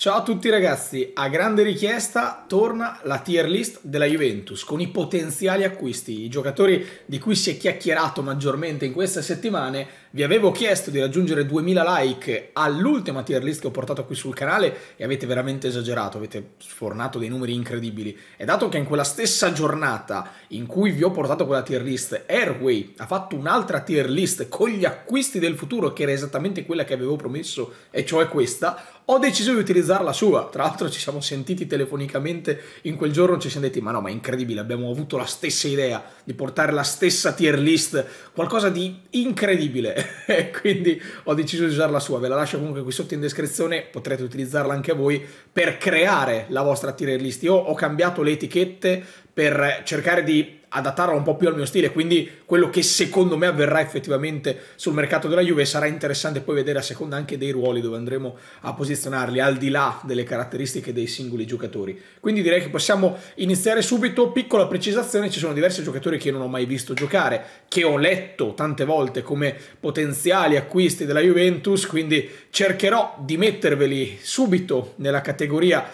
Ciao a tutti ragazzi, a grande richiesta torna la tier list della Juventus con i potenziali acquisti, i giocatori di cui si è chiacchierato maggiormente in queste settimane vi avevo chiesto di raggiungere 2000 like all'ultima tier list che ho portato qui sul canale e avete veramente esagerato, avete sfornato dei numeri incredibili. E dato che in quella stessa giornata in cui vi ho portato quella tier list, Airway ha fatto un'altra tier list con gli acquisti del futuro che era esattamente quella che avevo promesso, e cioè questa, ho deciso di utilizzare la sua. Tra l'altro ci siamo sentiti telefonicamente in quel giorno, ci siamo detti ma no, ma è incredibile, abbiamo avuto la stessa idea di portare la stessa tier list, qualcosa di incredibile quindi ho deciso di usare la sua, ve la lascio comunque qui sotto in descrizione, potrete utilizzarla anche voi per creare la vostra tier list. Io ho cambiato le etichette per cercare di adattarla un po' più al mio stile, quindi quello che secondo me avverrà effettivamente sul mercato della Juve sarà interessante poi vedere a seconda anche dei ruoli dove andremo a posizionarli, al di là delle caratteristiche dei singoli giocatori. Quindi direi che possiamo iniziare subito, piccola precisazione, ci sono diversi giocatori che non ho mai visto giocare, che ho letto tante volte come potenziali acquisti della Juventus, quindi cercherò di metterveli subito nella categoria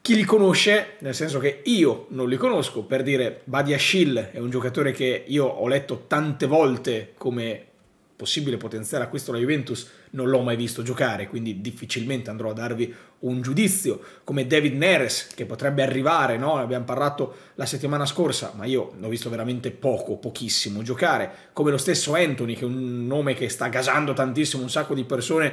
chi li conosce, nel senso che io non li conosco, per dire Badi Ashil è un giocatore che io ho letto tante volte come possibile potenziale acquisto alla Juventus, non l'ho mai visto giocare, quindi difficilmente andrò a darvi un giudizio, come David Neres che potrebbe arrivare, no? abbiamo parlato la settimana scorsa, ma io l'ho visto veramente poco, pochissimo giocare, come lo stesso Anthony che è un nome che sta gasando tantissimo un sacco di persone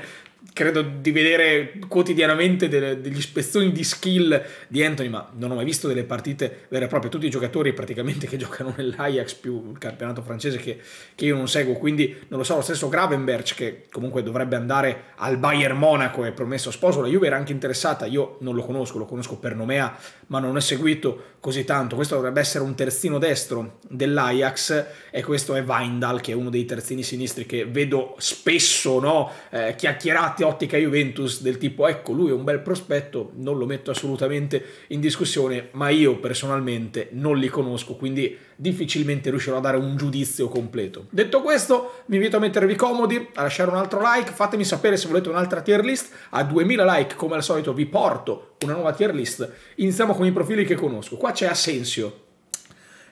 credo di vedere quotidianamente delle, degli spezzoni di skill di Anthony, ma non ho mai visto delle partite vere e proprie. Tutti i giocatori praticamente che giocano nell'Ajax più il campionato francese che, che, io non seguo, quindi non lo so. Lo stesso Gravenberg, che comunque dovrebbe andare al Bayern Monaco, è promesso sposo. La Juve era anche interessata. Io non lo conosco, lo conosco per nomea, ma non è seguito così tanto. Questo dovrebbe essere un terzino destro dell'Ajax, e questo è Weindal, che è uno dei terzini sinistri che vedo spesso no? eh, chiacchierato infatti ottica Juventus del tipo ecco lui è un bel prospetto, non lo metto assolutamente in discussione, ma io personalmente non li conosco, quindi difficilmente riuscirò a dare un giudizio completo. Detto questo, vi invito a mettervi comodi, a lasciare un altro like, fatemi sapere se volete un'altra tier list, a 2000 like come al solito vi porto una nuova tier list, iniziamo con i profili che conosco, qua c'è Asensio,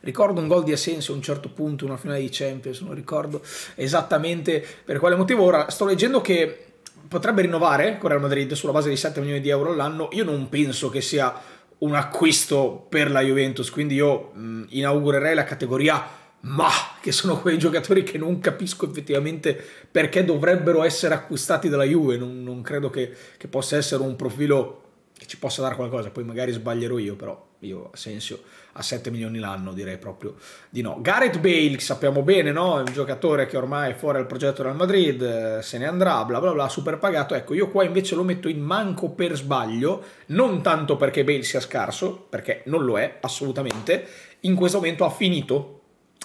ricordo un gol di Asensio a un certo punto, una finale di Champions, non ricordo esattamente per quale motivo. Ora sto leggendo che potrebbe rinnovare con Real Madrid sulla base di 7 milioni di euro all'anno. Io non penso che sia un acquisto per la Juventus, quindi io mh, mm, inaugurerei la categoria ma che sono quei giocatori che non capisco effettivamente perché dovrebbero essere acquistati dalla Juve, non, non credo che, che possa essere un profilo che ci possa dare qualcosa, poi magari sbaglierò io, però io Asensio a 7 milioni l'anno, direi proprio di no. Gareth Bale, sappiamo bene, no? è un giocatore che ormai è fuori dal progetto Real Madrid, eh, se ne andrà, bla bla bla, super pagato. Ecco, io qua invece lo metto in manco per sbaglio, non tanto perché Bale sia scarso, perché non lo è assolutamente, in questo momento ha finito,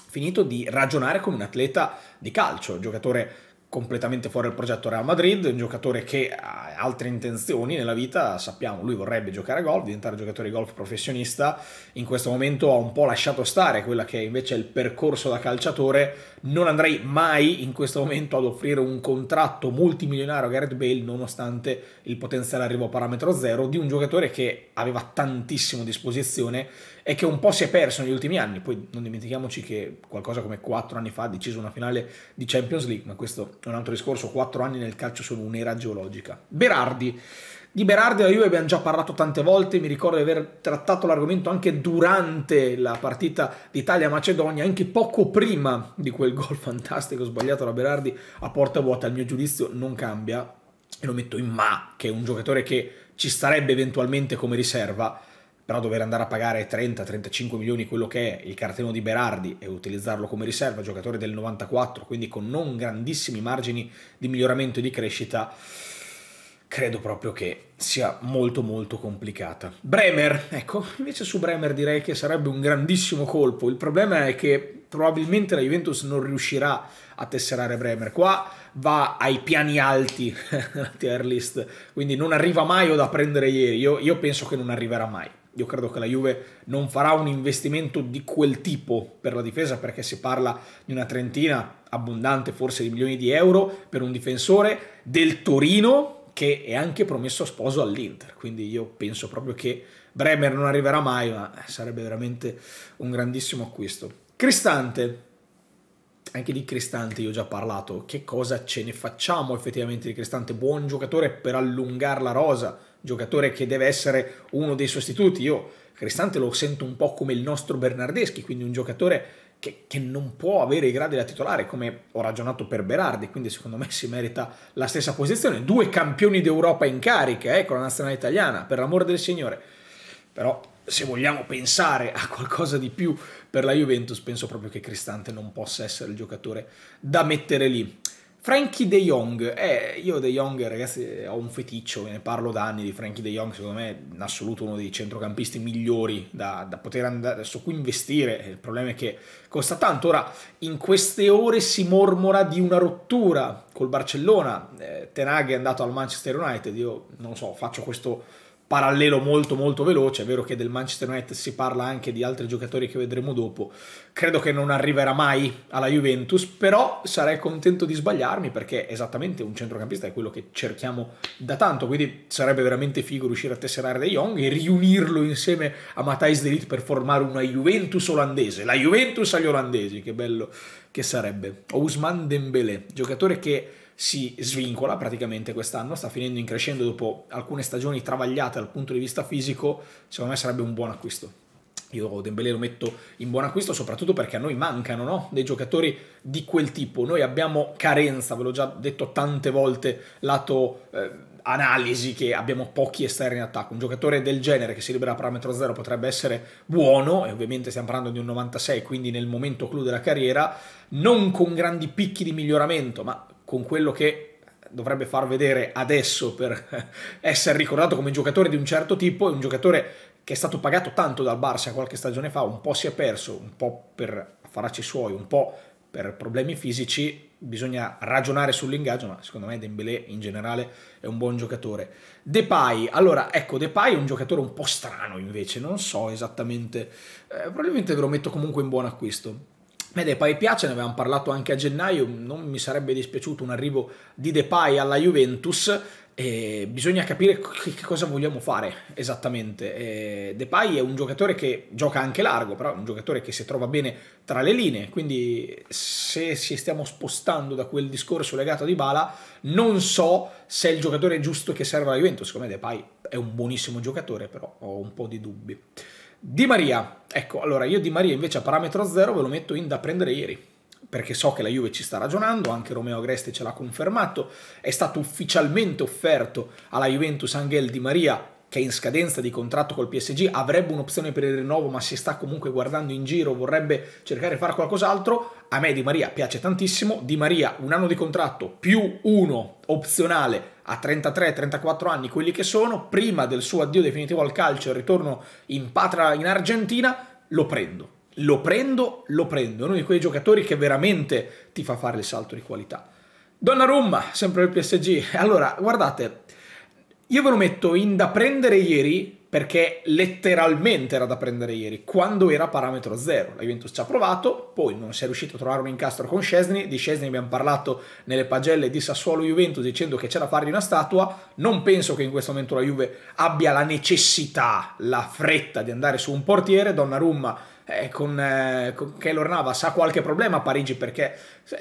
finito di ragionare come un atleta di calcio, giocatore completamente fuori dal progetto Real Madrid, un giocatore che ha altre intenzioni nella vita, sappiamo, lui vorrebbe giocare a golf, diventare giocatore di golf professionista, in questo momento ha un po' lasciato stare quella che invece è il percorso da calciatore, non andrei mai in questo momento ad offrire un contratto multimilionario a Gareth Bale nonostante il potenziale arrivo a parametro zero di un giocatore che aveva tantissimo a disposizione e che un po' si è perso negli ultimi anni. Poi non dimentichiamoci che qualcosa come quattro anni fa ha deciso una finale di Champions League, ma questo è un altro discorso, Quattro anni nel calcio sono un'era geologica. Berardi, di Berardi la Juve abbiamo già parlato tante volte, mi ricordo di aver trattato l'argomento anche durante la partita d'Italia-Macedonia, anche poco prima di quel gol fantastico sbagliato da Berardi a porta vuota, il mio giudizio non cambia, e lo metto in ma, che è un giocatore che ci starebbe eventualmente come riserva, però dover andare a pagare 30-35 milioni quello che è il cartellino di Berardi e utilizzarlo come riserva, giocatore del 94, quindi con non grandissimi margini di miglioramento e di crescita, credo proprio che sia molto molto complicata. Bremer, ecco, invece su Bremer direi che sarebbe un grandissimo colpo, il problema è che probabilmente la Juventus non riuscirà a tesserare Bremer, qua va ai piani alti la tier list, quindi non arriva mai o da prendere ieri, io, io penso che non arriverà mai io credo che la Juve non farà un investimento di quel tipo per la difesa perché si parla di una trentina abbondante forse di milioni di euro per un difensore del Torino che è anche promesso a sposo all'Inter, quindi io penso proprio che Bremer non arriverà mai, ma sarebbe veramente un grandissimo acquisto. Cristante, anche di Cristante io ho già parlato, che cosa ce ne facciamo effettivamente di Cristante? Buon giocatore per allungare la rosa, giocatore che deve essere uno dei sostituti. Io Cristante lo sento un po' come il nostro Bernardeschi, quindi un giocatore che, che, non può avere i gradi da titolare, come ho ragionato per Berardi, quindi secondo me si merita la stessa posizione. Due campioni d'Europa in carica eh, con la nazionale italiana, per l'amore del Signore. Però se vogliamo pensare a qualcosa di più per la Juventus, penso proprio che Cristante non possa essere il giocatore da mettere lì. Frankie De Jong, eh, io De Jong ragazzi ho un feticcio, ne parlo da anni di Frankie De Jong, secondo me è in assoluto uno dei centrocampisti migliori da, da poter andare, su cui investire, il problema è che costa tanto, ora in queste ore si mormora di una rottura col Barcellona, eh, Tenag è andato al Manchester United, io non lo so, faccio questo parallelo molto molto veloce, è vero che del Manchester United si parla anche di altri giocatori che vedremo dopo, credo che non arriverà mai alla Juventus, però sarei contento di sbagliarmi perché esattamente un centrocampista è quello che cerchiamo da tanto, quindi sarebbe veramente figo riuscire a tesserare De Jong e riunirlo insieme a Matthijs De Ligt per formare una Juventus olandese, la Juventus agli olandesi, che bello che sarebbe. Ousmane Dembélé, giocatore che si svincola praticamente quest'anno, sta finendo in crescendo dopo alcune stagioni travagliate dal punto di vista fisico, secondo me sarebbe un buon acquisto. Io Dembélé lo metto in buon acquisto soprattutto perché a noi mancano no? dei giocatori di quel tipo. Noi abbiamo carenza, ve l'ho già detto tante volte, lato eh, analisi che abbiamo pochi esterni in attacco. Un giocatore del genere che si libera a parametro zero potrebbe essere buono, e ovviamente stiamo parlando di un 96, quindi nel momento clou della carriera, non con grandi picchi di miglioramento, ma con quello che dovrebbe far vedere adesso per essere ricordato come giocatore di un certo tipo, è un giocatore che è stato pagato tanto dal Barça qualche stagione fa, un po' si è perso, un po' per affaracci suoi, un po' per problemi fisici, bisogna ragionare sull'ingaggio, ma secondo me Dembélé in generale è un buon giocatore. Depay, allora ecco, Depay è un giocatore un po' strano invece, non so esattamente, eh, probabilmente ve lo metto comunque in buon acquisto. E Depay piace, ne avevamo parlato anche a gennaio, non mi sarebbe dispiaciuto un arrivo di Depay alla Juventus, e bisogna capire che cosa vogliamo fare esattamente. E Depay è un giocatore che gioca anche largo, però è un giocatore che si trova bene tra le linee, quindi se ci stiamo spostando da quel discorso legato a Dybala, non so se è il giocatore giusto che serve alla Juventus, secondo me Depay è un buonissimo giocatore, però ho un po' di dubbi. Di Maria, ecco, allora io Di Maria invece a parametro zero ve lo metto in da prendere ieri, perché so che la Juve ci sta ragionando, anche Romeo Agreste ce l'ha confermato, è stato ufficialmente offerto alla Juventus Angel Di Maria che è in scadenza di contratto col PSG, avrebbe un'opzione per il rinnovo ma si sta comunque guardando in giro, vorrebbe cercare di fare qualcos'altro, a me Di Maria piace tantissimo, Di Maria un anno di contratto più uno opzionale a 33-34 anni, quelli che sono, prima del suo addio definitivo al calcio e ritorno in patria in Argentina, lo prendo. Lo prendo, lo prendo. È uno di quei giocatori che veramente ti fa fare il salto di qualità. Donnarumma, sempre il PSG. Allora, guardate, io ve lo metto in da prendere ieri perché letteralmente era da prendere ieri, quando era parametro zero. La Juventus ci ha provato, poi non si è riuscito a trovare un incastro con Scesni, di Scesni abbiamo parlato nelle pagelle di Sassuolo-Juventus dicendo che c'era da fargli una statua, non penso che in questo momento la Juve abbia la necessità, la fretta di andare su un portiere, Donnarumma eh, con, eh, con Keylor Navas ha qualche problema a Parigi perché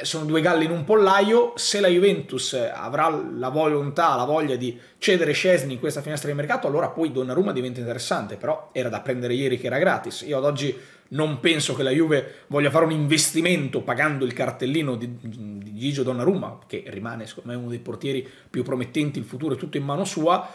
sono due galli in un pollaio. Se la Juventus eh, avrà la volontà, la voglia di cedere Scesni in questa finestra di mercato, allora poi Donnarumma diventa interessante, però era da prendere ieri che era gratis. Io ad oggi non penso che la Juve voglia fare un investimento pagando il cartellino di, di Gigio Donnarumma, che rimane secondo me uno dei portieri più promettenti, il futuro è tutto in mano sua,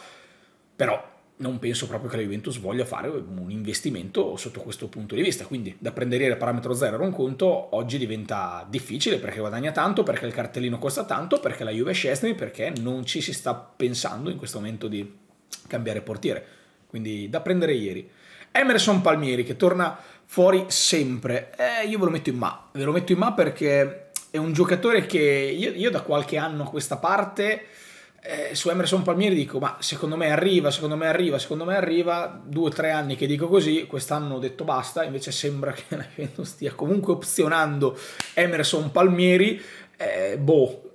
però non penso proprio che la Juventus voglia fare un investimento sotto questo punto di vista. Quindi da prendere il parametro zero era un conto, oggi diventa difficile perché guadagna tanto, perché il cartellino costa tanto, perché la Juve Scesni, perché non ci si sta pensando in questo momento di cambiare portiere. Quindi da prendere ieri. Emerson Palmieri che torna fuori sempre. Eh, io ve lo metto in ma. Ve lo metto in ma perché è un giocatore che io, io da qualche anno a questa parte eh, su Emerson Palmieri dico, ma secondo me arriva, secondo me arriva, secondo me arriva, due o tre anni che dico così, quest'anno ho detto basta, invece sembra che la Juventus stia comunque opzionando Emerson Palmieri, eh, boh,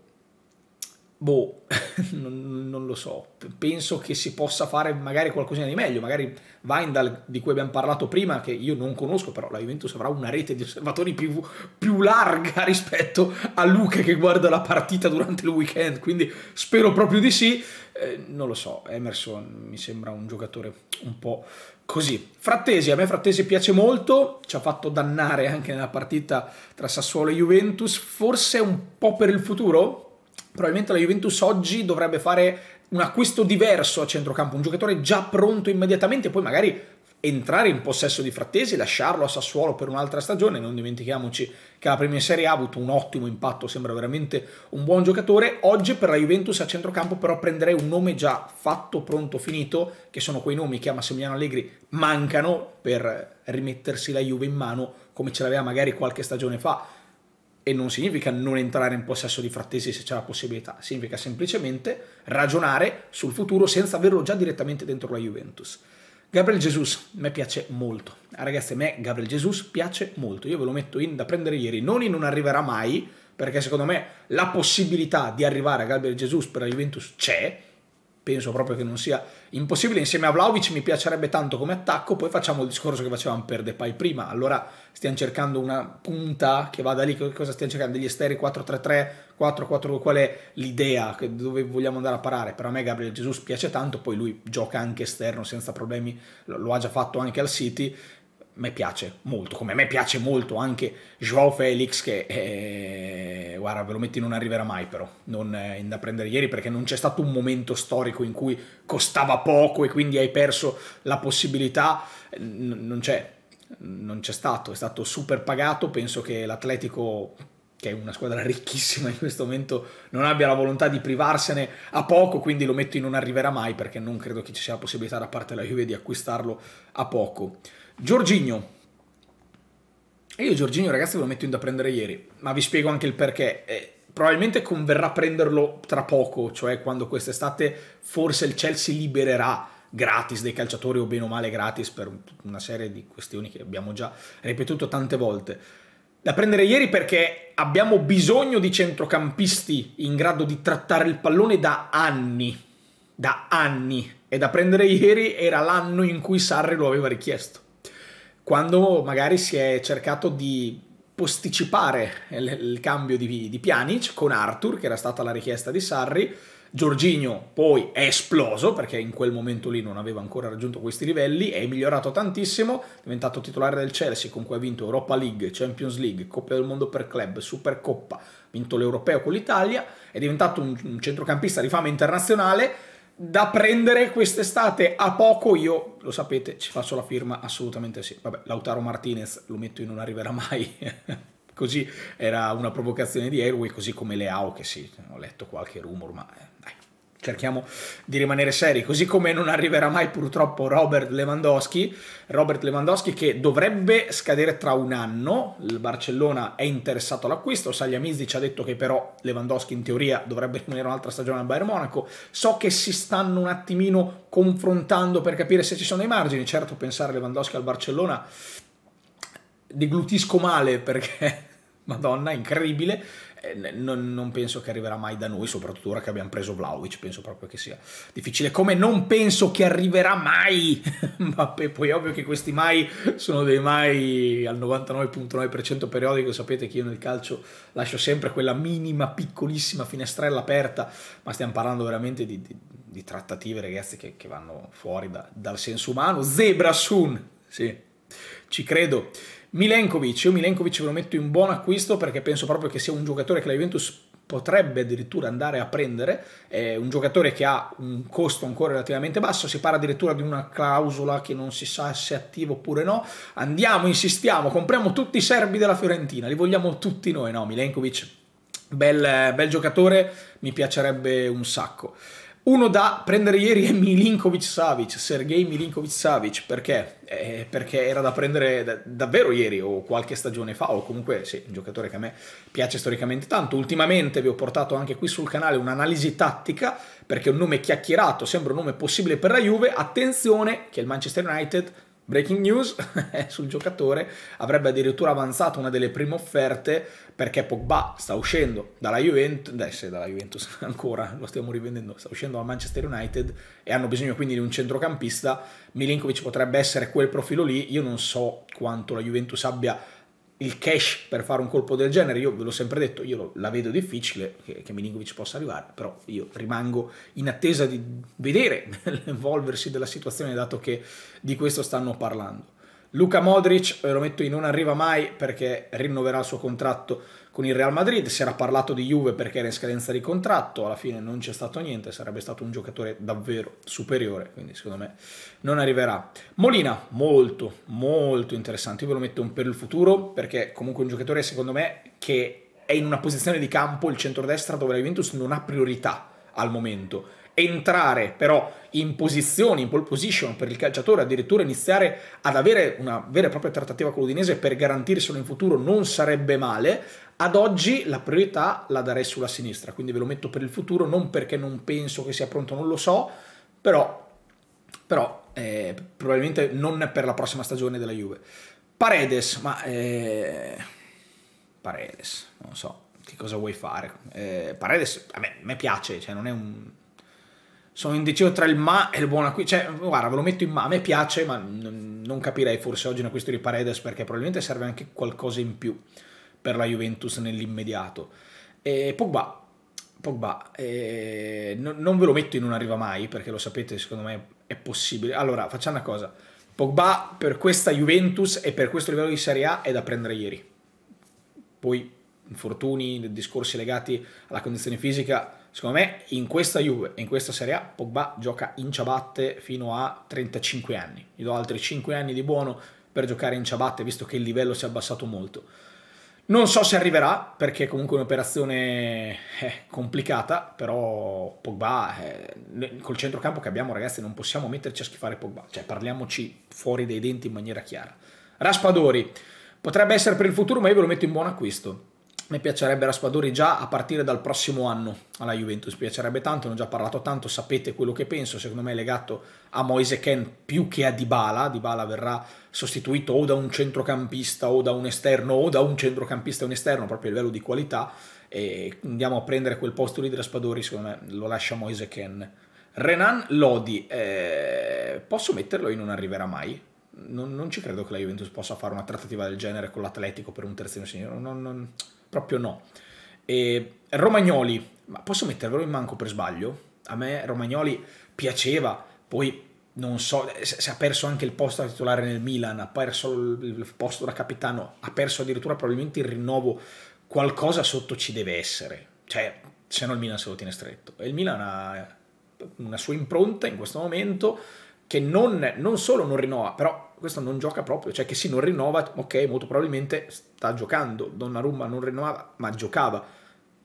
Boh, non, non, lo so. Penso che si possa fare magari qualcosina di meglio. Magari Vindal, di cui abbiamo parlato prima, che io non conosco, però la Juventus avrà una rete di osservatori più, più larga rispetto a Luca che guarda la partita durante il weekend. Quindi spero proprio di sì. Eh, non lo so. Emerson mi sembra un giocatore un po' così. Frattesi, a me Frattesi piace molto, ci ha fatto dannare anche nella partita tra Sassuolo e Juventus, forse un po' per il futuro, probabilmente la Juventus oggi dovrebbe fare un acquisto diverso a centrocampo, un giocatore già pronto immediatamente, poi magari entrare in possesso di Frattesi, lasciarlo a Sassuolo per un'altra stagione, non dimentichiamoci che la Premier Serie ha avuto un ottimo impatto, sembra veramente un buon giocatore, oggi per la Juventus a centrocampo però prenderei un nome già fatto, pronto, finito, che sono quei nomi che a Massimiliano Allegri mancano per rimettersi la Juve in mano come ce l'aveva magari qualche stagione fa, e non significa non entrare in possesso di frattesi se c'è la possibilità, significa semplicemente ragionare sul futuro senza averlo già direttamente dentro la Juventus. Gabriel Jesus a me piace molto, ah, ragazzi a me Gabriel Jesus piace molto, io ve lo metto in da prendere ieri, non in non arriverà mai perché secondo me la possibilità di arrivare a Gabriel Jesus per la Juventus c'è, penso proprio che non sia impossibile. Insieme a Vlaovic mi piacerebbe tanto come attacco, poi facciamo il discorso che facevamo per Depay prima. Allora stiamo cercando una punta che vada lì, cosa stiamo cercando? Degli esteri 4-3-3, 4-4, qual è l'idea dove vogliamo andare a parare? a me Gabriel Jesus piace tanto, poi lui gioca anche esterno senza problemi, lo ha già fatto anche al City me piace molto, come a me piace molto anche Joao Felix che, eh, guarda, ve lo metti, non arriverà mai però, non è eh, da prendere ieri perché non c'è stato un momento storico in cui costava poco e quindi hai perso la possibilità, N non c'è, non c'è stato, è stato super pagato, penso che l'Atletico che è una squadra ricchissima in questo momento, non abbia la volontà di privarsene a poco, quindi lo metto in non arriverà mai perché non credo che ci sia la possibilità da parte della Juve di acquistarlo a poco. Giorginio. Io Giorginio, ragazzi, ve lo metto in da prendere ieri, ma vi spiego anche il perché. Eh, probabilmente converrà prenderlo tra poco, cioè quando quest'estate forse il Chelsea libererà gratis dei calciatori o bene o male gratis per una serie di questioni che abbiamo già ripetuto tante volte. Da prendere ieri perché abbiamo bisogno di centrocampisti in grado di trattare il pallone da anni, da anni, e da prendere ieri era l'anno in cui Sarri lo aveva richiesto quando magari si è cercato di posticipare il, il cambio di, di Pjanic con Arthur, che era stata la richiesta di Sarri, Giorginio poi è esploso perché in quel momento lì non aveva ancora raggiunto questi livelli, è migliorato tantissimo, è diventato titolare del Chelsea con cui ha vinto Europa League, Champions League, Coppa del Mondo per club, Supercoppa, ha vinto l'Europeo con l'Italia, è diventato un, un centrocampista di fama internazionale da prendere quest'estate a poco io lo sapete ci faccio la firma assolutamente sì vabbè Lautaro Martinez lo metto in non arriverà mai così era una provocazione di Airway così come Leao che sì ho letto qualche rumor ma eh, dai cerchiamo di rimanere seri, così come non arriverà mai purtroppo Robert Lewandowski, Robert Lewandowski che dovrebbe scadere tra un anno, il Barcellona è interessato all'acquisto, Sagliamizzi ci ha detto che però Lewandowski in teoria dovrebbe rimanere un'altra stagione al Bayern Monaco, so che si stanno un attimino confrontando per capire se ci sono i margini, certo pensare a Lewandowski al Barcellona deglutisco male perché, madonna, incredibile, eh, non, non, penso che arriverà mai da noi, soprattutto ora che abbiamo preso Vlaovic, penso proprio che sia difficile, come non penso che arriverà mai ma poi ovvio che questi mai sono dei mai al 99.9% periodico, sapete che io nel calcio lascio sempre quella minima, piccolissima finestrella aperta, ma stiamo parlando veramente di, di, di trattative ragazzi che, che vanno fuori da, dal senso umano, Zebra Sun, sì, ci credo. Milenkovic, io Milenkovic ve lo metto in buon acquisto perché penso proprio che sia un giocatore che la Juventus potrebbe addirittura andare a prendere, è un giocatore che ha un costo ancora relativamente basso, si parla addirittura di una clausola che non si sa se è attivo oppure no, andiamo, insistiamo, compriamo tutti i serbi della Fiorentina, li vogliamo tutti noi, no Milenkovic, bel, bel giocatore, mi piacerebbe un sacco. Uno da prendere ieri è Milinkovic Savic, Sergei Milinkovic Savic, perché? Eh, perché era da prendere da, davvero ieri o qualche stagione fa, o comunque sì, un giocatore che a me piace storicamente tanto. Ultimamente vi ho portato anche qui sul canale un'analisi tattica, perché è un nome chiacchierato, sembra un nome possibile per la Juve. Attenzione che il Manchester United Breaking news eh, sul giocatore, avrebbe addirittura avanzato una delle prime offerte perché Pogba sta uscendo dalla Juventus, adesso dalla Juventus ancora, lo stiamo rivendendo, sta uscendo al Manchester United e hanno bisogno quindi di un centrocampista, Milinkovic potrebbe essere quel profilo lì, io non so quanto la Juventus abbia il cash per fare un colpo del genere, io ve l'ho sempre detto, io la vedo difficile che, che Milinkovic possa arrivare, però io rimango in attesa di vedere l'evolversi della situazione dato che di questo stanno parlando. Luca Modric, ve eh, lo metto in non arriva mai perché rinnoverà il suo contratto con il Real Madrid, si era parlato di Juve perché era in scadenza di contratto, alla fine non c'è stato niente, sarebbe stato un giocatore davvero superiore, quindi secondo me non arriverà. Molina, molto, molto interessante, io ve lo metto un per il futuro perché comunque un giocatore secondo me che è in una posizione di campo, il centrodestra dove la Juventus non ha priorità al momento. Entrare però in posizione, in pole position per il calciatore, addirittura iniziare ad avere una vera e propria trattativa con l'Udinese per garantirselo in futuro non sarebbe male, ad oggi la priorità la darei sulla sinistra, quindi ve lo metto per il futuro, non perché non penso che sia pronto, non lo so, però, però eh, probabilmente non per la prossima stagione della Juve. Paredes, ma... Eh, Paredes, non so che cosa vuoi fare. Eh, Paredes, a me, me piace, cioè non è un... Sono indeciso tra il ma e il buona qui, cioè guarda ve lo metto in ma, a me piace ma non capirei forse oggi una questione di Paredes perché probabilmente serve anche qualcosa in più per la Juventus nell'immediato. E Pogba, Pogba eh, no, non ve lo metto in un arriva mai perché lo sapete, secondo me è possibile. Allora, facciamo una cosa. Pogba per questa Juventus e per questo livello di Serie A è da prendere ieri. Poi infortuni, discorsi legati alla condizione fisica. Secondo me in questa Juve e in questa Serie A Pogba gioca in ciabatte fino a 35 anni. Gli do altri 5 anni di buono per giocare in ciabatte visto che il livello si è abbassato molto. Non so se arriverà, perché comunque è un'operazione eh, complicata, però Pogba, eh, col centrocampo che abbiamo ragazzi non possiamo metterci a schifare Pogba, cioè parliamoci fuori dai denti in maniera chiara. Raspadori, potrebbe essere per il futuro ma io ve lo metto in buon acquisto mi piacerebbe Raspadori già a partire dal prossimo anno alla Juventus, mi piacerebbe tanto, ne ho già parlato tanto, sapete quello che penso, secondo me è legato a Moise Ken più che a Dybala, Dybala verrà sostituito o da un centrocampista o da un esterno o da un centrocampista e un esterno proprio a livello di qualità e andiamo a prendere quel posto lì di Raspadori, secondo me lo lascia Moise Ken. Renan Lodi, eh, posso metterlo in non arriverà mai? Non, non, ci credo che la Juventus possa fare una trattativa del genere con l'Atletico per un terzino signore. non, non proprio no. E Romagnoli, ma posso mettervelo in manco per sbaglio? A me Romagnoli piaceva, poi non so, si è perso anche il posto da titolare nel Milan, ha perso il posto da capitano, ha perso addirittura probabilmente il rinnovo, qualcosa sotto ci deve essere, cioè se no il Milan se lo tiene stretto. E il Milan ha una sua impronta in questo momento che non, non solo non rinnova, però questo non gioca proprio, cioè che si non rinnova, ok, molto probabilmente sta giocando, Donnarumma non rinnovava, ma giocava,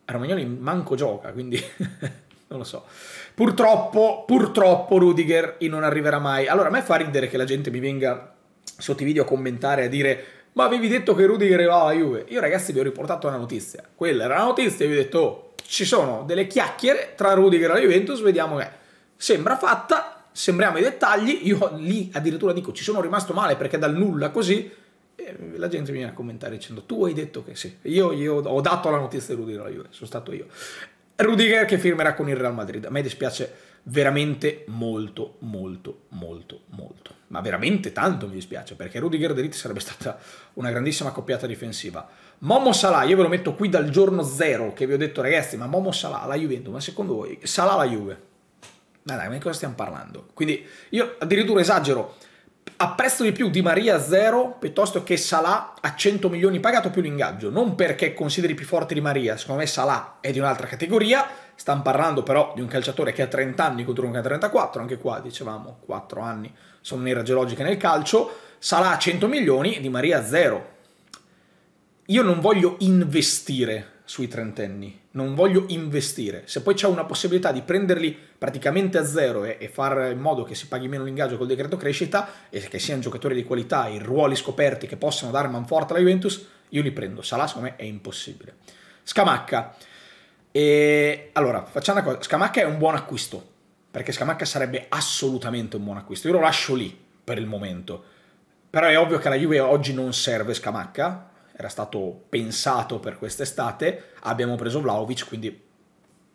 Romagnoli manco gioca, quindi non lo so. Purtroppo, purtroppo Rudiger non arriverà mai. Allora, a me fa ridere che la gente mi venga sotto i video a commentare, a dire ma avevi detto che Rudiger arrivava alla Juve? Io ragazzi vi ho riportato una notizia, quella era la notizia e vi ho detto oh, ci sono delle chiacchiere tra Rudiger e la Juventus, vediamo che sembra fatta, sembriamo i dettagli, io lì addirittura dico ci sono rimasto male perché dal nulla così, e la gente mi viene a commentare dicendo tu hai detto che sì, io, io ho dato la notizia di Rudiger alla Juve, sono stato io. Rudiger che firmerà con il Real Madrid, a me dispiace veramente molto, molto, molto, molto. Ma veramente tanto mi dispiace, perché Rudiger Delitti sarebbe stata una grandissima coppiata difensiva. Momo Salah, io ve lo metto qui dal giorno zero, che vi ho detto ragazzi, ma Momo Salah, la Juventus, ma secondo voi, Salah la Juve? Ma dai, ma di cosa stiamo parlando? Quindi io addirittura esagero. Apprezzo di più Di Maria zero piuttosto che Salah a 100 milioni pagato più l'ingaggio. Non perché consideri più forte Di Maria, secondo me Salah è di un'altra categoria. Stiamo parlando però di un calciatore che ha 30 anni contro uno che ha 34, anche qua dicevamo 4 anni sono nera geologica nel calcio. Salah a 100 milioni, Di Maria zero. Io non voglio investire sui trentenni, non voglio investire. Se poi c'è una possibilità di prenderli praticamente a zero e, e far in modo che si paghi meno l'ingaggio col decreto crescita e che siano giocatori di qualità, i ruoli scoperti che possano dare man forte alla Juventus, io li prendo. Salah secondo me è impossibile. Scamacca. E allora, facciamo una cosa. Scamacca è un buon acquisto, perché Scamacca sarebbe assolutamente un buon acquisto. Io lo lascio lì per il momento. Però è ovvio che la Juve oggi non serve Scamacca, era stato pensato per quest'estate, abbiamo preso Vlaovic, quindi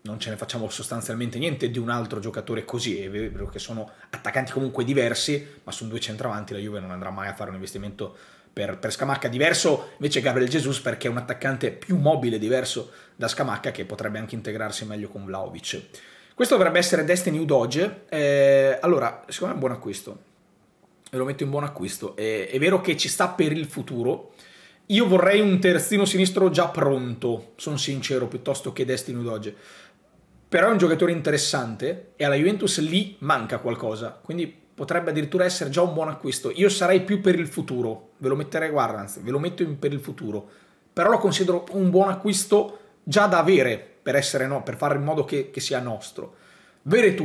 non ce ne facciamo sostanzialmente niente di un altro giocatore così, è vero che sono attaccanti comunque diversi, ma sono due centravanti la Juve non andrà mai a fare un investimento per, per Scamacca diverso, invece Gabriel Jesus perché è un attaccante più mobile, diverso da Scamacca che potrebbe anche integrarsi meglio con Vlaovic. Questo dovrebbe essere Destiny Udoge, eh, allora secondo me è un buon acquisto, ve lo metto in buon acquisto, è, è vero che ci sta per il futuro, io vorrei un terzino sinistro già pronto, sono sincero, piuttosto che Destiny Udoge però è un giocatore interessante e alla Juventus lì manca qualcosa, quindi potrebbe addirittura essere già un buon acquisto. Io sarei più per il futuro, ve lo metterei, guarda, anzi, ve lo metto per il futuro, però lo considero un buon acquisto già da avere per essere no, per fare in modo che, che sia nostro. vere Veretù,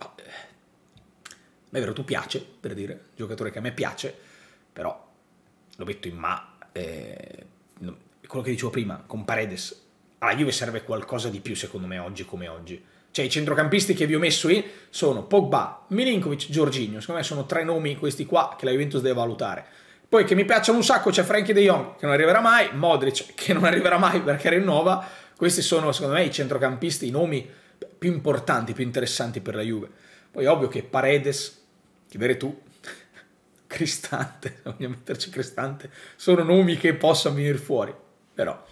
eh, è vero tu piace, per dire, giocatore che a me piace, però lo metto in ma, eh, quello che dicevo prima, con Paredes alla ah, Juve serve qualcosa di più secondo me oggi come oggi. Cioè i centrocampisti che vi ho messo lì sono Pogba, Milinkovic, Giorginio, secondo me sono tre nomi questi qua che la Juventus deve valutare. Poi che mi piacciono un sacco c'è Frankie De Jong che non arriverà mai, Modric che non arriverà mai perché rinnova, questi sono secondo me i centrocampisti, i nomi più importanti, più interessanti per la Juve. Poi ovvio che Paredes, chiedere tu, Cristante, voglio metterci Cristante, sono nomi che possono venire fuori, però...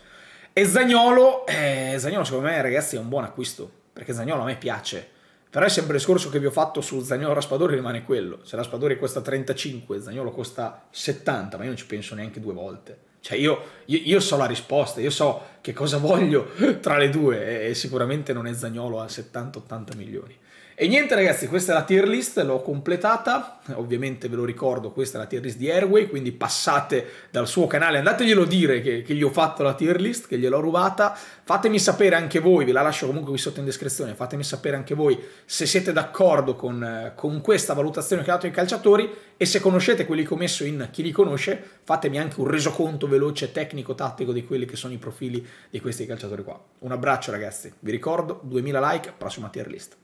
E Zagnolo, eh, Zagnolo secondo me ragazzi è un buon acquisto, perché Zagnolo a me piace. Però è sempre il discorso che vi ho fatto su Zagnolo Raspadori rimane quello. Se Raspadori costa 35, Zagnolo costa 70, ma io non ci penso neanche due volte. Cioè io, io, io so la risposta, io so che cosa voglio tra le due e, e sicuramente non è Zagnolo a 70-80 milioni. E niente ragazzi, questa è la tier list, l'ho completata, ovviamente ve lo ricordo, questa è la tier list di Airway, quindi passate dal suo canale, andateglielo dire che, che gli ho fatto la tier list, che gliel'ho rubata, fatemi sapere anche voi, ve la lascio comunque qui sotto in descrizione, fatemi sapere anche voi se siete d'accordo con, con, questa valutazione che ho dato ai calciatori e se conoscete quelli che ho messo in chi li conosce, fatemi anche un resoconto veloce, tecnico, tattico di quelli che sono i profili di questi calciatori qua. Un abbraccio ragazzi, vi ricordo, 2000 like, prossima tier list.